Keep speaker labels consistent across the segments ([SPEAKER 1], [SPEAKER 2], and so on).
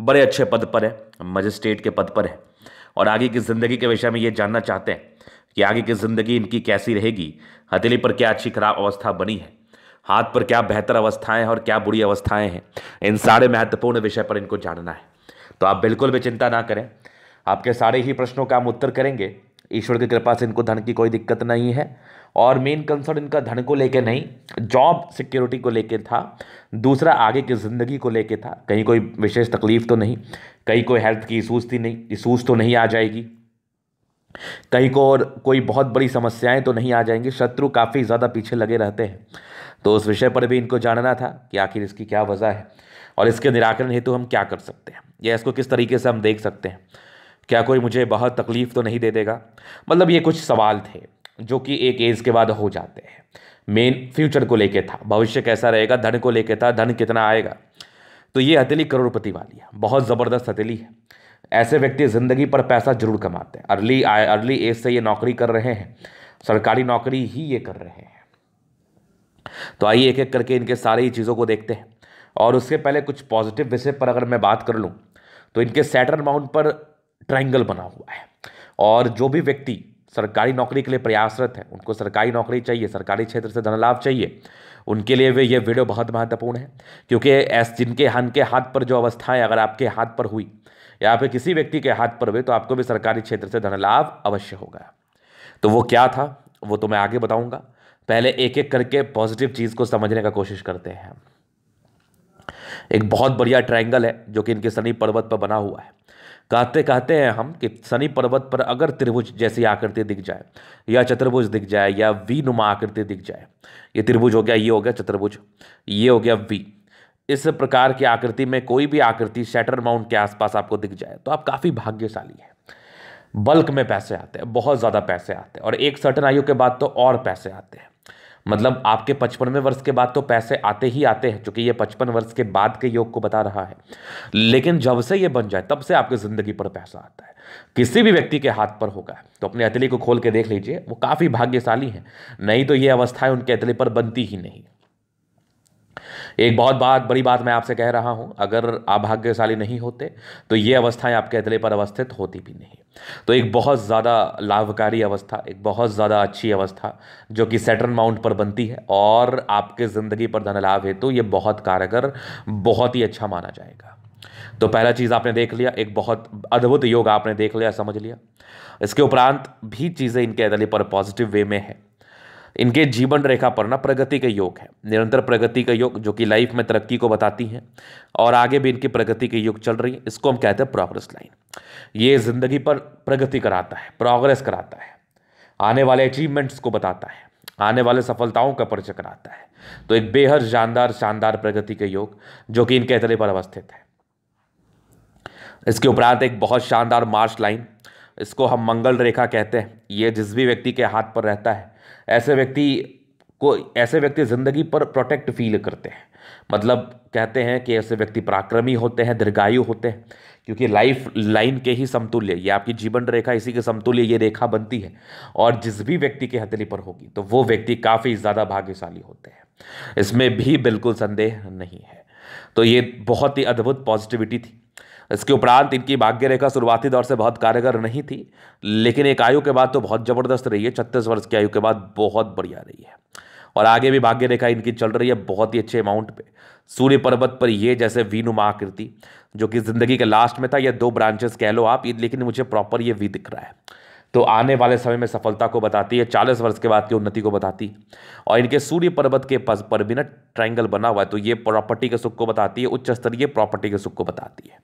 [SPEAKER 1] बड़े अच्छे पद पर है मजिस्ट्रेट के पद पर है और आगे की ज़िंदगी के विषय में ये जानना चाहते हैं कि आगे की ज़िंदगी इनकी कैसी रहेगी हथेली पर क्या अच्छी खराब अवस्था बनी है हाथ पर क्या बेहतर अवस्थाएं हैं और क्या बुरी अवस्थाएं हैं इन सारे महत्वपूर्ण विषय पर इनको जानना है तो आप बिल्कुल भी चिंता ना करें आपके सारे ही प्रश्नों का हम उत्तर करेंगे ईश्वर की कृपा से इनको धन की कोई दिक्कत नहीं है और मेन कंसर्न इनका धन को लेके नहीं जॉब सिक्योरिटी को लेके था दूसरा आगे की ज़िंदगी को लेके था कहीं कोई विशेष तकलीफ़ तो नहीं कहीं कोई हेल्थ की इशूज़ थी नहीं इशूज़ तो नहीं आ जाएगी कहीं को और कोई बहुत बड़ी समस्याएं तो नहीं आ जाएंगी शत्रु काफ़ी ज़्यादा पीछे लगे रहते हैं तो उस विषय पर भी इनको जानना था कि आखिर इसकी क्या वजह है और इसके निराकरण हेतु हम क्या कर सकते हैं या इसको किस तरीके से हम देख सकते हैं क्या कोई मुझे बहुत तकलीफ़ तो नहीं दे देगा मतलब ये कुछ सवाल थे जो कि एक एज के बाद हो जाते हैं मेन फ्यूचर को लेके था भविष्य कैसा रहेगा धन को लेके था धन कितना आएगा तो ये हथेली करोड़पति वाली है बहुत ज़बरदस्त हथेली है ऐसे व्यक्ति ज़िंदगी पर पैसा जरूर कमाते हैं अर्ली आए अर्ली एज से ये नौकरी कर रहे हैं सरकारी नौकरी ही ये कर रहे हैं तो आइए एक एक करके इनके सारी चीज़ों को देखते हैं और उसके पहले कुछ पॉजिटिव विषय पर अगर मैं बात कर लूँ तो इनके सैटर्न माउंट पर ट्रायंगल बना हुआ है और जो भी व्यक्ति सरकारी नौकरी के लिए प्रयासरत है उनको सरकारी नौकरी चाहिए सरकारी क्षेत्र से धन लाभ चाहिए उनके लिए वे ये वीडियो बहुत महत्वपूर्ण है क्योंकि ऐस जिनके हन के हाथ पर जो अवस्थाएं अगर आपके हाथ पर हुई या फिर किसी व्यक्ति के हाथ पर हुई तो आपको भी सरकारी क्षेत्र से धन लाभ अवश्य होगा तो वो क्या था वो तो मैं आगे बताऊंगा पहले एक एक करके पॉजिटिव चीज़ को समझने का कोशिश करते हैं एक बहुत बढ़िया ट्रायंगल है जो कि इनके शनि पर्वत पर बना हुआ है कहते कहते हैं हम कि शनि पर्वत पर अगर त्रिभुज जैसी आकृति दिख जाए या चतुर्भुज दिख जाए या वी नुमा आकृति दिख जाए ये त्रिभुज हो गया ये हो गया चतुर्भुज ये हो गया वी इस प्रकार की आकृति में कोई भी आकृति शैटर माउंट के आसपास आपको दिख जाए तो आप काफ़ी भाग्यशाली हैं बल्क में पैसे आते हैं बहुत ज़्यादा पैसे आते हैं और एक सर्टन आयु के बाद तो और पैसे आते हैं मतलब आपके पचपनवें वर्ष के बाद तो पैसे आते ही आते हैं चूंकि ये पचपन वर्ष के बाद के योग को बता रहा है लेकिन जब से ये बन जाए तब से आपकी ज़िंदगी पर पैसा आता है किसी भी व्यक्ति के हाथ पर होगा तो अपने अतली को खोल के देख लीजिए वो काफ़ी भाग्यशाली हैं नहीं तो ये अवस्थाएं उनके अतली पर बनती ही नहीं एक बहुत बात बड़ी बात मैं आपसे कह रहा हूँ अगर आप भाग्यशाली नहीं होते तो ये अवस्थाएं आपके अतले पर अवस्थित होती भी नहीं तो एक बहुत ज़्यादा लाभकारी अवस्था एक बहुत ज़्यादा अच्छी अवस्था जो कि सेटर्न माउंट पर बनती है और आपके ज़िंदगी पर धन लाभ हेतु तो ये बहुत कारगर बहुत ही अच्छा माना जाएगा तो पहला चीज़ आपने देख लिया एक बहुत अद्भुत योग आपने देख लिया समझ लिया इसके उपरांत भी चीज़ें इनके अदले पर पॉजिटिव वे में है इनके जीवन रेखा पर ना प्रगति के योग है निरंतर प्रगति का योग जो कि लाइफ में तरक्की को बताती है और आगे भी इनकी प्रगति के योग चल रही है इसको हम कहते हैं प्रोग्रेस लाइन ये ज़िंदगी पर प्रगति कराता है प्रोग्रेस कराता है आने वाले अचीवमेंट्स को बताता है आने वाले सफलताओं का परिचय कराता है तो एक बेहद शानदार शानदार प्रगति के योग जो कि इनके तले पर अवस्थित है इसके उपरांत एक बहुत शानदार मार्च लाइन इसको हम मंगल रेखा कहते हैं ये जिस भी व्यक्ति के हाथ पर रहता है ऐसे व्यक्ति को ऐसे व्यक्ति ज़िंदगी पर प्रोटेक्ट फील करते हैं मतलब कहते हैं कि ऐसे व्यक्ति पराक्रमी होते हैं दीर्घायु होते हैं क्योंकि लाइफ लाइन के ही समतुल्य ये आपकी जीवन रेखा इसी के समतुल्य ये रेखा बनती है और जिस भी व्यक्ति के हथेली पर होगी तो वो व्यक्ति काफ़ी ज़्यादा भाग्यशाली होते हैं इसमें भी बिल्कुल संदेह नहीं है तो ये बहुत ही अद्भुत पॉजिटिविटी थी इसके उपरांत इनकी भाग्य रेखा शुरुआती दौर से बहुत कारगर नहीं थी लेकिन एक आयु के बाद तो बहुत ज़बरदस्त रही है छत्तीस वर्ष की आयु के बाद बहुत बढ़िया रही है और आगे भी भाग्य रेखा इनकी चल रही है बहुत ही अच्छे अमाउंट पे सूर्य पर्वत पर ये जैसे वीनुमा आकृति जो कि ज़िंदगी के लास्ट में था या दो ब्रांचेस कह लो आप लेकिन मुझे प्रॉपर ये वी दिख रहा है तो आने वाले समय में सफलता को बताती है चालीस वर्ष के बाद की उन्नति को बताती है और इनके सूर्य पर्वत के पस पर भी ना बना हुआ है तो ये प्रॉपर्टी के सुख को बताती है उच्च स्तरीय प्रॉपर्टी के सुख को बताती है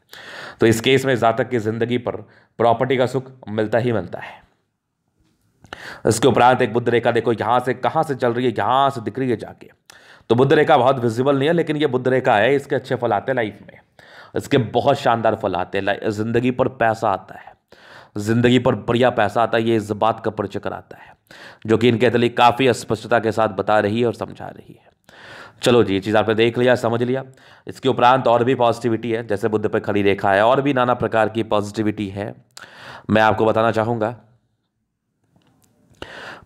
[SPEAKER 1] तो इस केस में जातक की जिंदगी पर प्रॉपर्टी का सुख मिलता ही मिलता है इसके उपरांत एक बुद्ध रेखा देखो यहाँ से कहाँ से चल रही है यहाँ से दिख रही है जाके तो बुद्ध रेखा बहुत विजिबल नहीं है लेकिन ये बुद्ध रेखा है इसके अच्छे फल आते हैं लाइफ में इसके बहुत शानदार फल आते हैं जिंदगी पर पैसा आता है ज़िंदगी पर बढ़िया पैसा आता है ये इस बात का परिचय कराता है जो कि इनके तली काफ़ी स्पष्टता के साथ बता रही है और समझा रही है चलो जी ये चीज़ आपने देख लिया समझ लिया इसके उपरांत और भी पॉजिटिविटी है जैसे बुद्ध पर खड़ी रेखा है और भी नाना प्रकार की पॉजिटिविटी है मैं आपको बताना चाहूँगा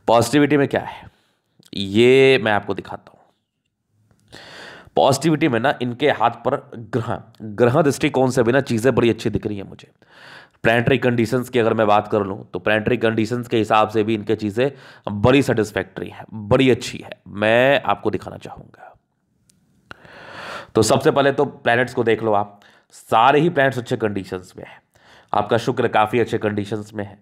[SPEAKER 1] पॉजिटिविटी में क्या है ये मैं आपको दिखाता हूँ पॉजिटिविटी में ना इनके हाथ पर ग्रह ग्रह दृष्टिकोण से भी ना चीज़ें बड़ी अच्छी दिख रही है मुझे प्लानटरी कंडीशंस की अगर मैं बात कर लूँ तो प्लानटरी कंडीशंस के हिसाब से भी इनके चीज़ें बड़ी सेटिस्फैक्ट्री है बड़ी अच्छी है मैं आपको दिखाना चाहूँगा तो सबसे पहले तो प्लैनेट्स को देख लो आप सारे ही प्लैनेट्स अच्छे कंडीशंस में है आपका शुक्र काफ़ी अच्छे कंडीशंस में है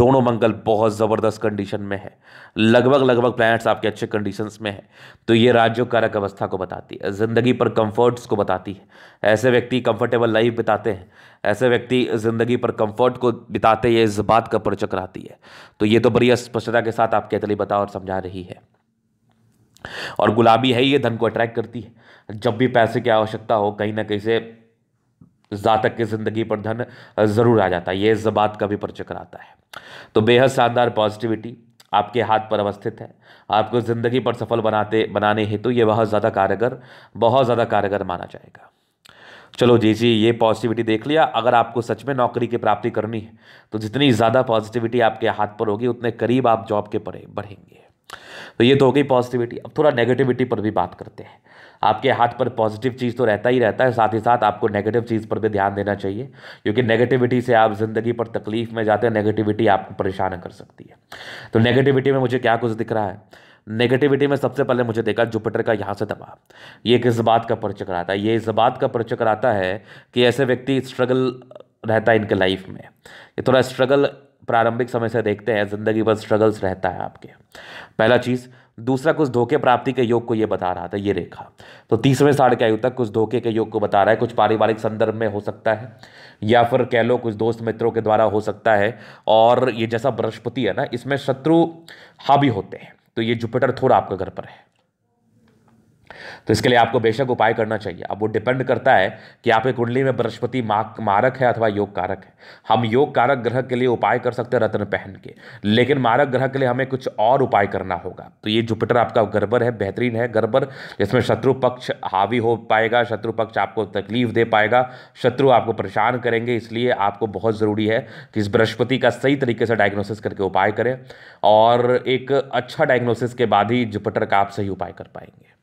[SPEAKER 1] दोनों मंगल बहुत ज़बरदस्त कंडीशन में है लगभग लगभग प्लैनेट्स आपके अच्छे कंडीशंस में है तो ये राज्यों कारक अवस्था को बताती है ज़िंदगी पर कंफर्ट्स को बताती है ऐसे व्यक्ति कंफर्टेबल लाइफ बिताते हैं ऐसे व्यक्ति ज़िंदगी पर कंफर्ट को बिताते ये इस बात का परिचय कराती है तो ये तो बड़ी स्पष्टता के साथ आपके अतली बता और समझा रही है और गुलाबी है ये धन को अट्रैक्ट करती है जब भी पैसे की आवश्यकता हो कहीं ना कहीं से जातक की ज़िंदगी पर धन ज़रूर आ जाता है ये जबात का भी परिचय कराता है तो बेहद शानदार पॉजिटिविटी आपके हाथ पर अवस्थित है आपको ज़िंदगी पर सफल बनाते बनाने हेतु तो ये बहुत ज़्यादा कारगर बहुत ज़्यादा कारगर माना जाएगा चलो जी जी ये पॉजिटिविटी देख लिया अगर आपको सच में नौकरी की प्राप्ति करनी है तो जितनी ज़्यादा पॉजिटिविटी आपके हाथ पर होगी उतने करीब आप जॉब के परे बढ़ेंगे तो ये तो हो गई पॉजिटिविटी अब थोड़ा नेगेटिविटी पर भी बात करते हैं आपके हाथ पर पॉजिटिव चीज़ तो रहता ही रहता है साथ ही साथ आपको नेगेटिव चीज़ पर भी ध्यान देना चाहिए क्योंकि नेगेटिविटी से आप ज़िंदगी पर तकलीफ में जाते हैं नेगेटिविटी आपको परेशान कर सकती है तो नेगेटिविटी में मुझे क्या कुछ दिख रहा है नेगेटिविटी में सबसे पहले मुझे देखा जुपिटर का यहाँ से दबाव ये किस बात का परिचय कराता है ये इस बात का परिचय कराता है कि ऐसे व्यक्ति स्ट्रगल रहता है इनके लाइफ में ये थोड़ा स्ट्रगल प्रारंभिक समय से देखते हैं ज़िंदगी भर स्ट्रगल्स रहता है आपके पहला चीज़ दूसरा कुछ धोखे प्राप्ति के योग को ये बता रहा था ये रेखा तो तीसरे साढ़ के आयु तक कुछ धोखे के योग को बता रहा है कुछ पारिवारिक संदर्भ में हो सकता है या फिर कह लो कुछ दोस्त मित्रों के द्वारा हो सकता है और ये जैसा बृहस्पति है ना इसमें शत्रु हावी होते हैं तो ये जुपिटर थोड़ा आपके घर पर है तो इसके लिए आपको बेशक उपाय करना चाहिए अब वो डिपेंड करता है कि आपके कुंडली में बृहस्पति मारक है अथवा योग कारक है हम योग कारक ग्रह के लिए उपाय कर सकते हैं रत्न पहन के लेकिन मारक ग्रह के लिए हमें कुछ और उपाय करना होगा तो ये जुपिटर आपका गड़बड़ है बेहतरीन है गड़बड़ इसमें शत्रु पक्ष हावी हो पाएगा शत्रु पक्ष आपको तकलीफ दे पाएगा शत्रु आपको परेशान करेंगे इसलिए आपको बहुत ज़रूरी है कि इस बृहस्पति का सही तरीके से डायग्नोसिस करके उपाय करें और एक अच्छा डायग्नोसिस के बाद ही जुपिटर का आप सही उपाय कर पाएंगे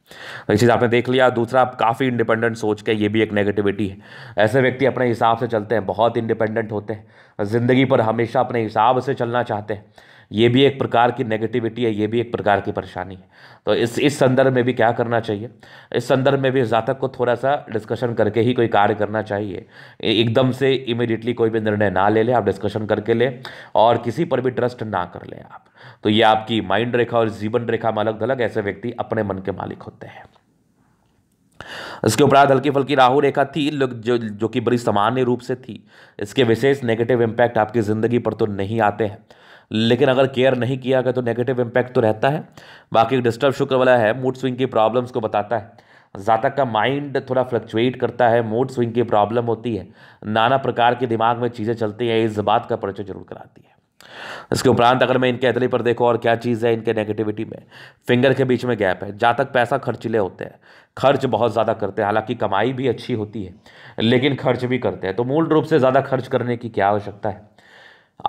[SPEAKER 1] तो चीज़ आपने देख लिया दूसरा आप काफ़ी इंडिपेंडेंट सोच के ये भी एक नेगेटिविटी है ऐसे व्यक्ति अपने हिसाब से चलते हैं बहुत इंडिपेंडेंट होते हैं ज़िंदगी पर हमेशा अपने हिसाब से चलना चाहते हैं ये भी एक प्रकार की नेगेटिविटी है ये भी एक प्रकार की परेशानी है तो इस इस संदर्भ में भी क्या करना चाहिए इस संदर्भ में भी जातक को थोड़ा सा डिस्कशन करके ही कोई कार्य करना चाहिए एकदम से इमिडिएटली कोई भी निर्णय ना ले लें आप डिस्कशन करके लें और किसी पर भी ट्रस्ट ना कर लें आप तो ये आपकी माइंड रेखा और जीवन रेखा में अलग थलग ऐसे व्यक्ति अपने मन के मालिक होते हैं इसके उपरांत हल्की फल्की राहु रेखा थी जो जो कि बड़ी सामान्य रूप से थी इसके विशेष नेगेटिव इम्पैक्ट आपकी ज़िंदगी पर तो नहीं आते हैं लेकिन अगर केयर नहीं किया गया तो नेगेटिव इम्पैक्ट तो रहता है बाकी डिस्टर्ब शुक्र वाला है मूड स्विंग की प्रॉब्लम्स को बताता है जातक का माइंड थोड़ा फ्लक्चुएट करता है मूड स्विंग की प्रॉब्लम होती है नाना प्रकार के दिमाग में चीज़ें चलती हैं इस बात का परिचय जरूर कराती है इसके उपरांत अगर मैं इनके अदली पर देखो और क्या चीज़ है इनके नेगेटिविटी में फिंगर के बीच में गैप है जहाँ तक पैसा खर्चीले होते हैं खर्च बहुत ज़्यादा करते हैं हालांकि कमाई भी अच्छी होती है लेकिन खर्च भी करते हैं तो मूल रूप से ज़्यादा खर्च करने की क्या आवश्यकता है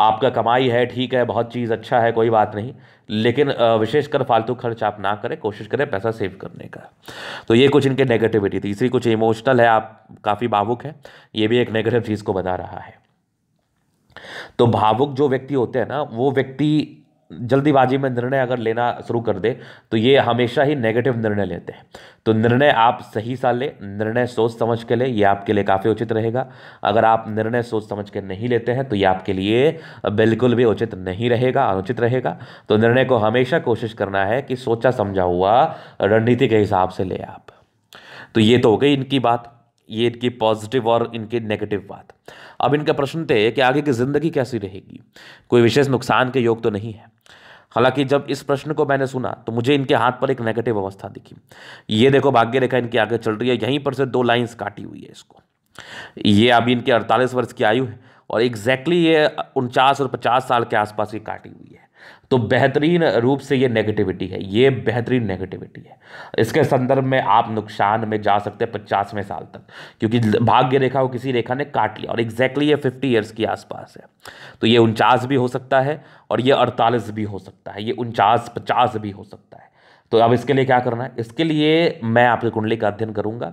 [SPEAKER 1] आपका कमाई है ठीक है बहुत चीज़ अच्छा है कोई बात नहीं लेकिन विशेषकर फालतू खर्च आप ना करें कोशिश करें पैसा सेव करने का तो ये कुछ इनके नेगेटिविटी तीसरी कुछ इमोशनल है आप काफ़ी भावुक हैं ये भी एक नेगेटिव चीज़ को बता रहा है तो भावुक जो व्यक्ति होते हैं ना वो व्यक्ति जल्दीबाजी में निर्णय अगर लेना शुरू कर दे तो ये हमेशा ही नेगेटिव निर्णय लेते हैं तो निर्णय आप सही सा लें निर्णय सोच समझ के लें ये आपके लिए काफ़ी उचित रहेगा अगर आप निर्णय सोच समझ के नहीं लेते हैं तो ये आपके लिए बिल्कुल भी उचित नहीं रहेगा अनुचित रहेगा तो निर्णय को हमेशा कोशिश करना है कि सोचा समझा हुआ रणनीति के हिसाब से ले आप तो ये तो हो गई इनकी बात ये इनकी पॉजिटिव और इनकी नेगेटिव बात अब इनका प्रश्न थे कि आगे की ज़िंदगी कैसी रहेगी कोई विशेष नुकसान के योग तो नहीं है हालांकि जब इस प्रश्न को मैंने सुना तो मुझे इनके हाथ पर एक नेगेटिव अवस्था दिखी ये देखो भाग्य रेखा इनकी आगे चल रही है यहीं पर से दो लाइंस काटी हुई है इसको ये अभी इनके अड़तालीस वर्ष की आयु है और एग्जैक्टली ये उनचास और पचास साल के आसपास ही काटी हुई है तो बेहतरीन रूप से ये नेगेटिविटी है ये बेहतरीन नेगेटिविटी है इसके संदर्भ में आप नुकसान में जा सकते हैं पचासवें साल तक क्योंकि भाग्य रेखा को किसी रेखा ने काट लिया और एग्जैक्टली ये फिफ्टी ईयर्स के आसपास है तो ये उनचास भी हो सकता है और ये अड़तालीस भी हो सकता है ये उनचास पचास भी हो सकता है तो अब इसके लिए क्या करना है इसके लिए मैं आपकी कुंडली का अध्ययन करूंगा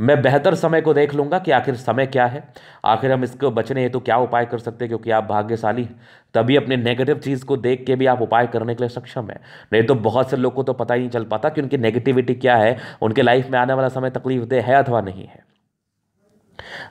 [SPEAKER 1] मैं बेहतर समय को देख लूंगा कि आखिर समय क्या है आखिर हम इसको बचने हेतु तो क्या उपाय कर सकते हैं क्योंकि आप भाग्यशाली तभी अपने नेगेटिव चीज़ को देख के भी आप उपाय करने के लिए सक्षम है नहीं तो बहुत से लोग को तो पता ही नहीं चल पाता कि उनकी नेगेटिविटी क्या है उनके लाइफ में आने वाला समय तकलीफ दे है अथवा नहीं है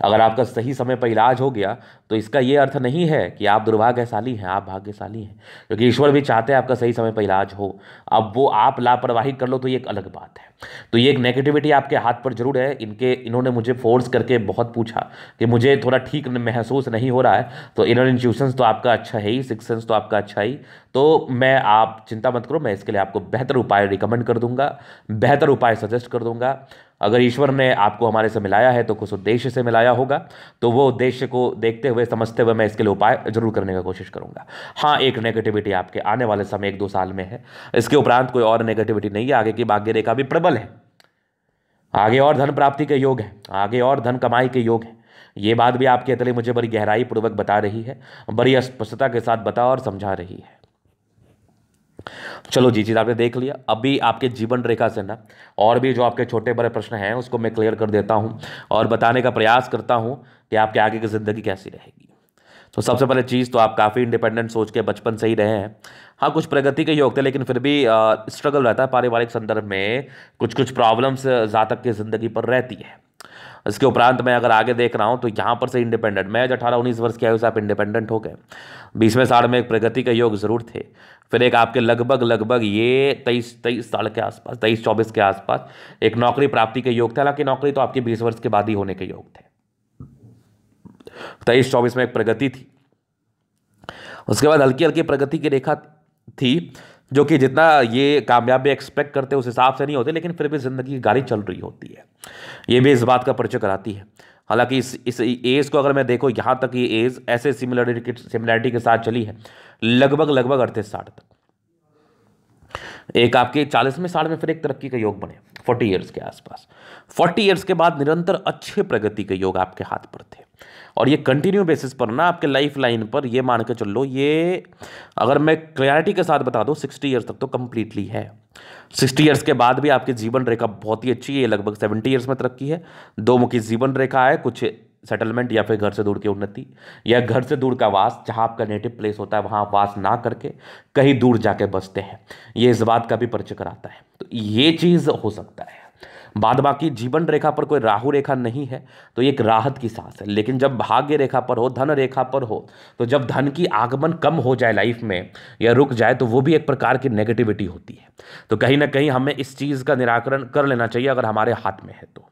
[SPEAKER 1] अगर आपका सही समय पर इलाज हो गया तो इसका ये अर्थ नहीं है कि आप दुर्भाग्यशाली हैं आप भाग्यशाली हैं क्योंकि ईश्वर भी चाहते हैं आपका सही समय पर इलाज हो अब वो आप लापरवाही कर लो तो ये एक अलग बात है तो ये एक नेगेटिविटी आपके हाथ पर जरूर है इनके इन्होंने मुझे फोर्स करके बहुत पूछा कि मुझे थोड़ा ठीक महसूस नहीं हो रहा है तो इनर इंस्टीट्यूशन तो आपका अच्छा है ही सिक्स सेंस तो आपका अच्छा ही तो मैं आप चिंता मत करो मैं इसके लिए आपको बेहतर उपाय रिकमेंड कर दूंगा बेहतर उपाय सजेस्ट कर दूंगा अगर ईश्वर ने आपको हमारे से मिलाया है तो कुछ उद्देश्य से मिलाया होगा तो वो उद्देश्य को देखते हुए समझते हुए मैं इसके लिए उपाय जरूर करने का कोशिश करूँगा हाँ एक नेगेटिविटी आपके आने वाले समय एक दो साल में है इसके उपरांत कोई और नेगेटिविटी नहीं है आगे की भाग्य रेखा भी प्रबल है आगे और धन प्राप्ति के योग है आगे और धन कमाई के योग है ये बात भी आपके अतले मुझे बड़ी गहराई पूर्वक बता रही है बड़ी अस्पष्टता के साथ बता और समझा रही है चलो जी चीज़ आपने देख लिया अभी आपके जीवन रेखा से ना और भी जो आपके छोटे बड़े प्रश्न हैं उसको मैं क्लियर कर देता हूँ और बताने का प्रयास करता हूँ कि आपके आगे की ज़िंदगी कैसी रहेगी तो सबसे पहले चीज़ तो आप काफ़ी इंडिपेंडेंट सोच के बचपन से ही रहे हैं हाँ कुछ प्रगति के योग थे लेकिन फिर भी स्ट्रगल रहता है पारिवारिक संदर्भ में कुछ कुछ प्रॉब्लम्स जातक की ज़िंदगी पर रहती है इसके उपरांत मैं अगर आगे देख रहा हूँ तो यहाँ पर से इंडिपेंडेंट मैं आज अठारह उन्नीस वर्ष की आयु से आप इंडिपेंडेंट हो गए बीसवें साल में एक प्रगति का योग ज़रूर थे फिर एक आपके लगभग लगभग ये तेईस तेईस साल के आसपास तेईस चौबीस के आसपास एक नौकरी प्राप्ति के योग थे हालांकि नौकरी तो आपके बीस वर्ष के बाद ही होने के योग थे तेईस चौबीस में एक प्रगति थी उसके बाद हल्की हल्की प्रगति की रेखा थी जो कि जितना ये कामयाबी एक्सपेक्ट करते उस हिसाब से नहीं होते लेकिन फिर भी ज़िंदगी की गाड़ी चल रही होती है ये भी इस बात का परिचय कराती है हालांकि इस इस एज को अगर मैं देखो यहाँ तक ये एज ऐसे सिमिलरिटी सिमिलरिटी के साथ चली है लगभग लगभग अड़तीस साठ तक एक आपके चालीस में साल में फिर एक तरक्की का योग बने फोर्टी ईयर्स के आसपास फोर्टी ईयर्स के बाद निरंतर अच्छे प्रगति के योग आपके हाथ पर थे और ये कंटिन्यू बेसिस पर ना आपके लाइफ लाइन पर ये मान के चल लो ये अगर मैं क्लैरिटी के साथ बता दूँ सिक्सटी ईयर्स तक तो कम्प्लीटली है सिक्सटी ईयर्स के बाद भी आपकी जीवन रेखा बहुत ही अच्छी है लगभग सेवेंटी ईयर्स में तरक्की है दो मुखी जीवन रेखा है कुछ सेटलमेंट या फिर घर से दूर की उन्नति या घर से दूर का वास जहाँ आपका नेटिव प्लेस होता है वहाँ वास ना करके कहीं दूर जाके बसते हैं ये इस बात का भी परिचय कराता है तो ये चीज़ हो सकता है बाद बाकी जीवन रेखा पर कोई राहु रेखा नहीं है तो ये एक राहत की सांस है लेकिन जब भाग्य रेखा पर हो धन रेखा पर हो तो जब धन की आगमन कम हो जाए लाइफ में या रुक जाए तो वो भी एक प्रकार की नेगेटिविटी होती है तो कहीं ना कहीं हमें इस चीज़ का निराकरण कर लेना चाहिए अगर हमारे हाथ में है तो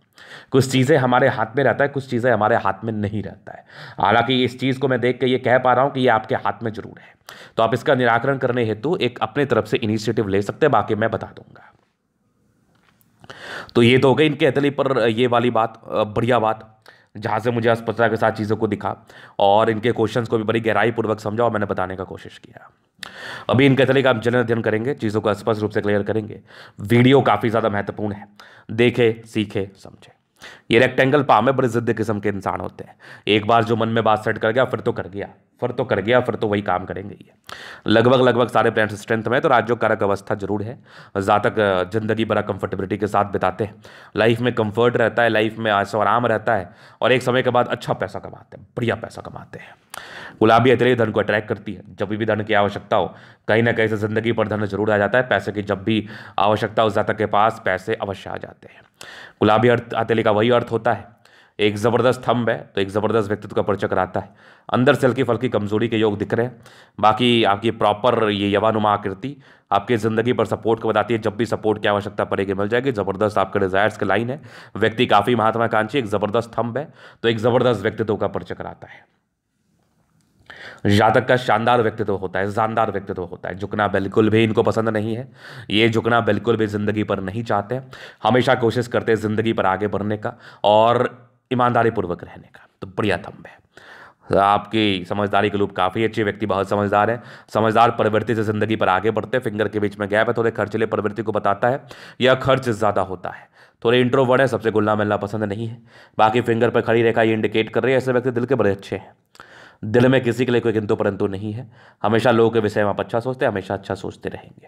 [SPEAKER 1] कुछ चीज़ें हमारे हाथ में रहता है कुछ चीज़ें हमारे हाथ में नहीं रहता है हालांकि इस चीज़ को मैं देख के ये कह पा रहा हूँ कि ये आपके हाथ में ज़रूर है तो आप इसका निराकरण करने हेतु एक अपने तरफ से इनिशिएटिव ले सकते हैं बाकी मैं बता दूंगा तो ये तो हो गई इनके अतली पर ये वाली बात बढ़िया बात जहाँ से मुझे अस्पताल के साथ चीज़ों को दिखा और इनके क्वेश्चंस को भी बड़ी गहराई पूर्वक समझा और मैंने बताने का कोशिश किया अभी इनके तरीके आप जनरल अध्ययन करेंगे चीज़ों को स्पष्ट रूप से क्लियर करेंगे वीडियो काफ़ी ज़्यादा महत्वपूर्ण है देखे सीखे समझे ये रेक्टेंगल पा में बड़े ज़िद्द किस्म के इंसान होते हैं एक बार जो मन में बात सेट कर गया फिर तो कर गया फिर तो कर गया फिर तो वही काम करेंगे ये लगभग लगभग सारे प्लैनेट्स स्ट्रेंथ में तो राज्यों कारक अवस्था जरूर है तक ज़िंदगी बड़ा कंफर्टेबिलिटी के साथ बिताते हैं लाइफ में कंफर्ट रहता है लाइफ में आशो आराम रहता है और एक समय के बाद अच्छा पैसा कमाते हैं बढ़िया पैसा कमाते हैं गुलाबी अतिरिक्त धन को अट्रैक्ट करती है जब भी धन की आवश्यकता हो कहीं ना कहीं से ज़िंदगी पर धन जरूर आ जाता है पैसे की जब भी आवश्यकता हो जातक के पास पैसे अवश्य आ जाते हैं गुलाबी अर्थ हथेली का वही अर्थ होता है एक ज़बरदस्त थम्ब है तो एक ज़बरदस्त व्यक्तित्व का परिचय कराता है अंदर से हल्की फल्की कमजोरी के योग दिख रहे हैं बाकी आपकी प्रॉपर ये यवानुमा आकृति आपकी ज़िंदगी पर सपोर्ट को बताती है जब भी सपोर्ट की आवश्यकता पड़ेगी मिल जाएगी ज़बरदस्त आपके डिज़ायर्स की लाइन है व्यक्ति काफ़ी महात्माकांक्षी एक ज़बरदस्त थम्ब है तो एक ज़बरदस्त व्यक्तित्व का परिचय कराता है जातक का शानदार व्यक्तित्व होता है जानदार व्यक्तित्व होता है झुकना बिल्कुल भी इनको पसंद नहीं है ये झुकना बिल्कुल भी ज़िंदगी पर नहीं चाहते हमेशा कोशिश करते हैं ज़िंदगी पर आगे बढ़ने का और ईमानदारी पूर्वक रहने का तो बढ़िया थम्ब है आपकी समझदारी के लोग काफ़ी अच्छे व्यक्ति बहुत समझदार है समझदार प्रवृत्ति से ज़िंदगी पर आगे बढ़ते फिंगर के बीच में गैप है थोड़े खर्चले प्रवृत्ति को बताता है यह खर्च ज़्यादा होता है थोड़े इंट्रोवर्ड है सबसे घुलना मिलना पसंद नहीं है बाकी फिंगर पर खड़ी रेखा ये इंडिकेट कर रही है ऐसे व्यक्ति दिल के बड़े अच्छे हैं दिल में किसी के लिए कोई किंतु परंतु नहीं है हमेशा लोगों के विषय में आप अच्छा सोचते हैं हमेशा अच्छा सोचते रहेंगे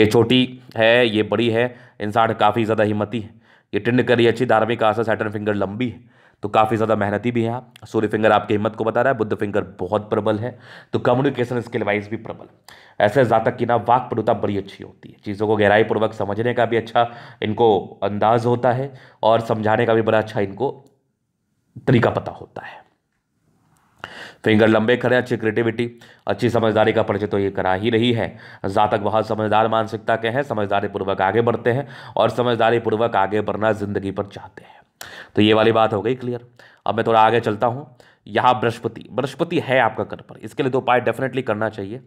[SPEAKER 1] ये छोटी है ये बड़ी है इंसान काफ़ी ज़्यादा हिम्मती है ये टिंड करी अच्छी धार्मिक आशा सैटन फिंगर लंबी है तो काफ़ी ज़्यादा मेहनती भी है आप सूर्य फिंगर आपकी हिम्मत को बता रहा है बुद्ध फिंगर बहुत प्रबल है तो कम्युनिकेशन स्किल वाइज भी प्रबल ऐसे जातक की ना वाक प्रदुता बड़ी अच्छी होती है चीज़ों को गहराई पूर्वक समझने का भी अच्छा इनको अंदाज होता है और समझाने का भी बड़ा अच्छा इनको तरीका पता होता है फिंगर तो लंबे करें अच्छी क्रिएटिविटी अच्छी समझदारी का परिचय तो ये करा ही रही है जातक बहुत समझदार मानसिकता के हैं समझदारी पूर्वक आगे बढ़ते हैं और समझदारी पूर्वक आगे बढ़ना ज़िंदगी पर चाहते हैं तो ये वाली बात हो गई क्लियर अब मैं थोड़ा आगे चलता हूँ यहाँ बृहस्पति बृहस्पति है आपका कर पर इसके लिए दो उपाय डेफिनेटली करना चाहिए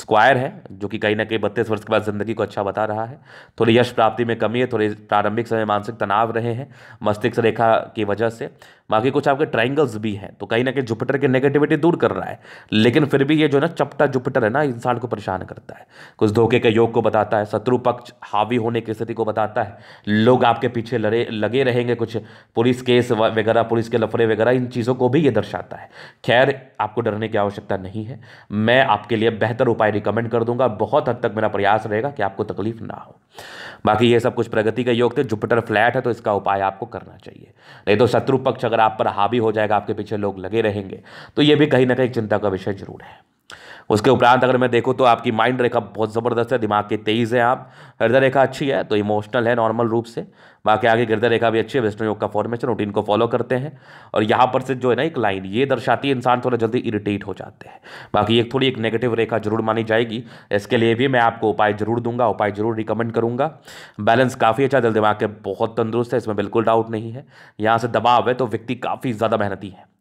[SPEAKER 1] स्क्वायर है जो कि कहीं ना कहीं बत्तीस वर्ष के बाद ज़िंदगी को अच्छा बता रहा है थोड़ी यश प्राप्ति में कमी है थोड़े प्रारंभिक समय मानसिक तनाव रहे हैं मस्तिष्क रेखा की वजह से बाकी कुछ आपके ट्राइंगल्स भी हैं तो कहीं ना कहीं जुपिटर की नेगेटिविटी दूर कर रहा है लेकिन फिर भी ये जो ना चपटा जुपिटर है ना इंसान को परेशान करता है कुछ धोखे के योग को बताता है शत्रु पक्ष हावी होने की स्थिति को बताता है लोग आपके पीछे लड़े लगे रहेंगे कुछ पुलिस केस वगैरह पुलिस के लफड़े वगैरह इन चीज़ों को भी ये दर्शाता है खैर आपको डरने की आवश्यकता नहीं है मैं आपके लिए बेहतर उपाय रिकमेंड कर दूंगा बहुत हद तक मेरा प्रयास रहेगा कि आपको तकलीफ ना हो बाकी ये सब कुछ प्रगति का योग थे जुपिटर फ्लैट है तो इसका उपाय आपको करना चाहिए नहीं तो शत्रु पक्ष अगर अगर आप पर हावी हो जाएगा आपके पीछे लोग लगे रहेंगे तो ये भी कहीं ना कहीं चिंता का विषय जरूर है उसके उपरांत अगर मैं देखूँ तो आपकी माइंड रेखा बहुत ज़बरदस्त है दिमाग के तेईस है आप हृदय रेखा अच्छी है तो इमोशनल है नॉर्मल रूप से बाकी आगे हृदय रेखा भी अच्छी है वेस्टर्न योग का फॉर्मेशन रूटीन को फॉलो करते हैं और यहाँ पर से जो है ना एक लाइन ये दर्शाती है इंसान थोड़ा जल्दी इरिटेट हो जाते हैं बाकी एक थोड़ी एक नेगेटिव रेखा जरूर मानी जाएगी इसके लिए भी मैं आपको उपाय जरूर दूंगा उपाय जरूर रिकमेंड करूँगा बैलेंस काफ़ी अच्छा दिल दिमाग के बहुत तंदुरुस्त है इसमें बिल्कुल डाउट नहीं है यहाँ से दबाव है तो व्यक्ति काफ़ी ज़्यादा मेहनती है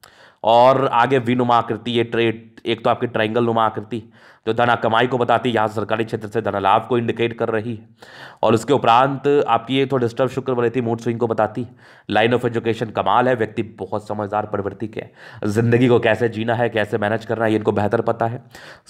[SPEAKER 1] और आगे विनुमाकृति ये ट्रेड एक तो आपकी ट्राइंगल नुमा आकृति जो धना कमाई को बताती है यहाँ सरकारी क्षेत्र से धना लाभ को इंडिकेट कर रही है और उसके उपरांत आपकी ये तो डिस्टर्ब शुक्र थी मूड स्विंग को बताती लाइन ऑफ एजुकेशन कमाल है व्यक्ति बहुत समझदार प्रवृत्ति के ज़िंदगी को कैसे जीना है कैसे मैनेज करना है इनको बेहतर पता है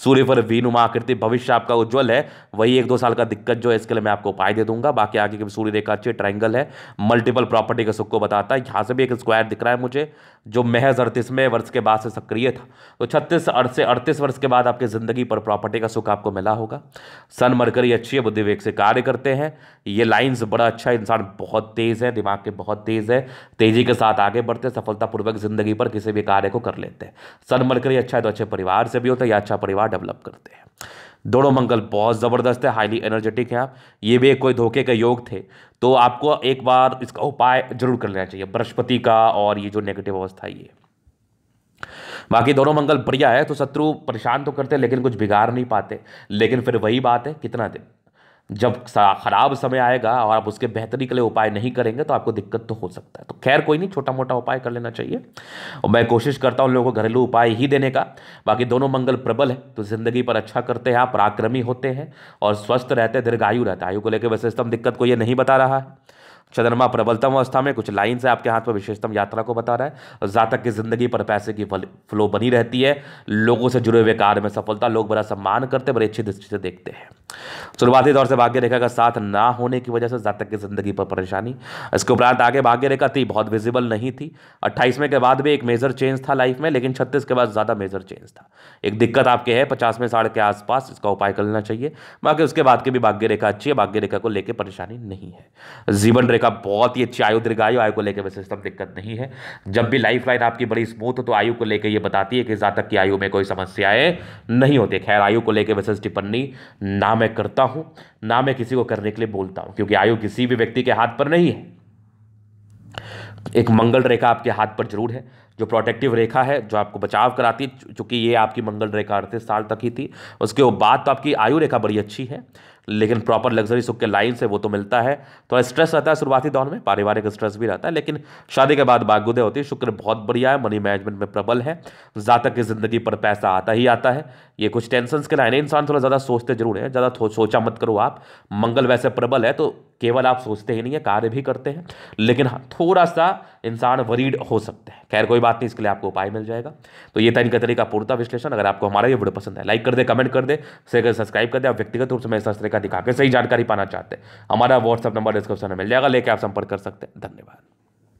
[SPEAKER 1] सूर्य पर वी नुमा आकृति भविष्य आपका उज्ज्वल है वही एक दो साल का दिक्कत जो है इसके लिए मैं आपको उपाय दे दूंगा बाकी आगे की सूर्य रेखा अच्छी ट्राइंगल है मल्टीपल प्रॉपर्टी का सुख को बताता है यहाँ से भी एक स्क्वायर दिख रहा है मुझे जो महज अड़तीसवें वर्ष के बाद से सक्रिय था तो छत्तीस अड़ से अड़तीस वर्ष के बाद आपकी ज़िंदगी पर प्रॉपर्टी का सुख आपको मिला होगा सन मरकरी अच्छी है बुद्धि वेग से कार्य करते हैं ये लाइंस बड़ा अच्छा इंसान बहुत तेज़ है दिमाग के बहुत तेज़ है तेज़ी के साथ आगे बढ़ते सफलतापूर्वक ज़िंदगी पर किसी भी कार्य को कर लेते हैं सन मरकरी अच्छा है तो अच्छे परिवार से भी होता है या अच्छा परिवार डेवलप करते हैं दोनों मंगल बहुत ज़बरदस्त है हाईली एनर्जेटिक है आप ये भी कोई धोखे का योग थे तो आपको एक बार इसका उपाय जरूर कर लेना चाहिए बृहस्पति का और ये जो नेगेटिव अवस्था ये बाकी दोनों मंगल प्रिया है तो शत्रु परेशान तो करते लेकिन कुछ बिगाड़ नहीं पाते लेकिन फिर वही बात है कितना दिन जब ख़राब समय आएगा और आप उसके बेहतरी के लिए उपाय नहीं करेंगे तो आपको दिक्कत तो हो सकता है तो खैर कोई नहीं छोटा मोटा उपाय कर लेना चाहिए और मैं कोशिश करता हूँ लोगों को घरेलू उपाय ही देने का बाकी दोनों मंगल प्रबल है तो ज़िंदगी पर अच्छा करते हैं आप पराक्रमी होते हैं और स्वस्थ रहते दीर्घायु रहते आयु को लेकर वैसे स्तम दिक्कत को ये नहीं बता रहा है चंद्रमा प्रबलतम अवस्था में कुछ लाइन्स है आपके हाथ पर विशेषतम यात्रा को बता रहा है जातक की जिंदगी पर पैसे की फ्लो बनी रहती है लोगों से जुड़े हुए कार्य में सफलता लोग बड़ा सम्मान करते बड़े अच्छी दृष्टि से देखते हैं शुरुआती तौर से भाग्य रेखा का साथ ना होने की वजह से जातक की जिंदगी पर परेशानी इसके उपरांत आगे भाग्य रेखा थी बहुत विजिबल नहीं थी अट्ठाईसवें के बाद भी एक मेजर चेंज था लाइफ में लेकिन छत्तीस के बाद ज़्यादा मेजर चेंज था एक दिक्कत आपके है पचासवें साढ़ के आसपास इसका उपाय करना चाहिए बाकी उसके बाद की भी भाग्य रेखा अच्छी है भाग्य रेखा को लेकर परेशानी नहीं है जीवन रेखा का बहुत ही अच्छी आयु दीर्घायु आयु को लेकर वैसे सिस्टम दिक्कत नहीं है जब भी लाइफ लाइन आपकी बड़ी स्मूथ हो तो आयु को लेकर ये बताती है कि जातक की आयु में कोई समस्याएं नहीं होती खैर आयु को लेकर वैसे टिप्पणी ना मैं करता हूं ना मैं किसी को करने के लिए बोलता हूं क्योंकि आयु किसी भी व्यक्ति के हाथ पर नहीं है एक मंगल रेखा आपके हाथ पर जरूर है जो प्रोटेक्टिव रेखा है जो आपको बचाव कराती चूंकि ये आपकी मंगल रेखा अड़तीस साल तक ही थी उसके बाद तो आपकी आयु रेखा बड़ी अच्छी है लेकिन प्रॉपर लग्जरी सुख के लाइन से वो तो मिलता है थोड़ा तो स्ट्रेस रहता है शुरुआती दौर में पारिवारिक स्ट्रेस भी रहता है लेकिन शादी के बाद बागुदे होती है शुक्र बहुत बढ़िया है मनी मैनेजमेंट में प्रबल है जातक की ज़िंदगी पर पैसा आता ही आता है ये कुछ टेंशन के लाइन इंसान थोड़ा ज़्यादा सोचते जरूर है ज़्यादा सोचा मत करो आप मंगल वैसे प्रबल है तो केवल आप सोचते ही नहीं है कार्य भी करते हैं लेकिन हाँ, थोड़ा सा इंसान वरीड हो सकते हैं खैर कोई बात नहीं इसके लिए आपको उपाय मिल जाएगा तो ये तरीके तरीका पूर्णता विश्लेषण अगर आपको हमारा ये वीडियो पसंद है लाइक कर दे कमेंट कर दे शेयर सब्सक्राइब कर दे आप व्यक्तिगत रूप से मेरे साथ तरीका दिखा के सही जानकारी पाना चाहते हैं हमारा व्हाट्सअप नंबर डिस्क्रिप्शन में मिल जाएगा लेके आप संपर्क कर सकते हैं धन्यवाद